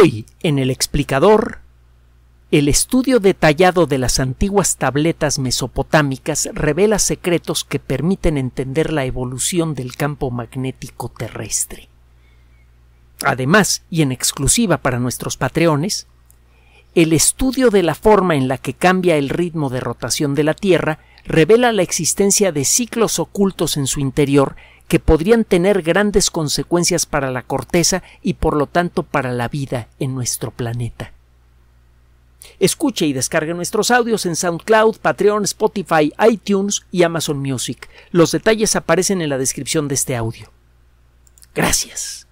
Hoy, en el explicador, el estudio detallado de las antiguas tabletas mesopotámicas revela secretos que permiten entender la evolución del campo magnético terrestre. Además, y en exclusiva para nuestros patreones, el estudio de la forma en la que cambia el ritmo de rotación de la Tierra revela la existencia de ciclos ocultos en su interior que podrían tener grandes consecuencias para la corteza y por lo tanto para la vida en nuestro planeta. Escuche y descargue nuestros audios en SoundCloud, Patreon, Spotify, iTunes y Amazon Music. Los detalles aparecen en la descripción de este audio. Gracias.